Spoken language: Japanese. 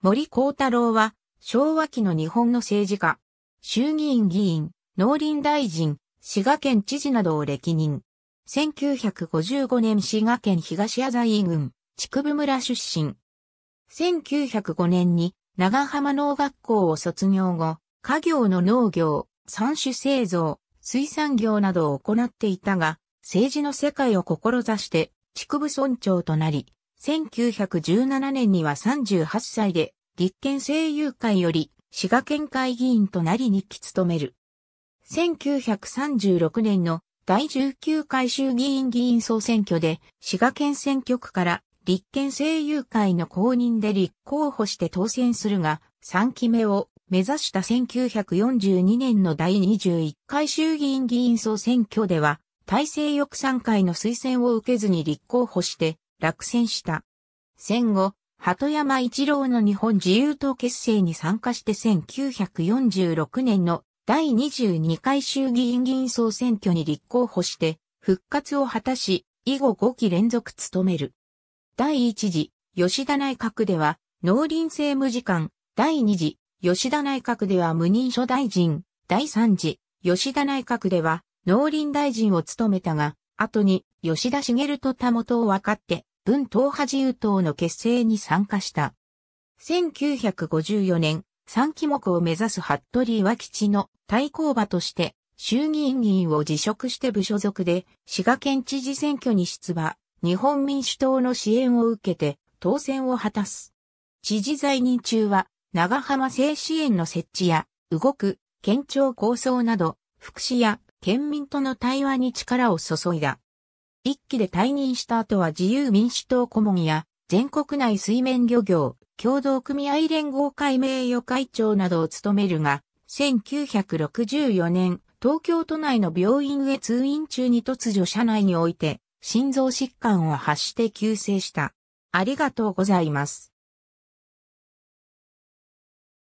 森光太郎は、昭和期の日本の政治家、衆議院議員、農林大臣、滋賀県知事などを歴任。1955年滋賀県東浅井郡、筑部村出身。1905年に長浜農学校を卒業後、家業の農業、産種製造、水産業などを行っていたが、政治の世界を志して、筑部村長となり、1917年には38歳で、立憲声優会より滋賀県会議員となり日記務める。1936年の第19回衆議院議員総選挙で滋賀県選挙区から立憲声優会の公認で立候補して当選するが、3期目を目指した1942年の第21回衆議院議員総選挙では、大政翼賛会の推薦を受けずに立候補して落選した。戦後、鳩山一郎の日本自由党結成に参加して1946年の第22回衆議院議員総選挙に立候補して復活を果たし、以後5期連続務める。第1次、吉田内閣では農林政務次官、第2次、吉田内閣では無任所大臣、第3次、吉田内閣では農林大臣を務めたが、後に吉田茂と田元を分かって文党派自由党の結成に参加した。1954年、三期目を目指す服部岩吉の対抗馬として、衆議院議員を辞職して部所属で、滋賀県知事選挙に出馬、日本民主党の支援を受けて、当選を果たす。知事在任中は、長浜製支援の設置や、動く、県庁構想など、福祉や県民との対話に力を注いだ。一期で退任した後は自由民主党顧問や全国内水面漁業、協同組合連合会名誉会長などを務めるが、1964年、東京都内の病院へ通院中に突如車内において、心臓疾患を発して急性した。ありがとうございます。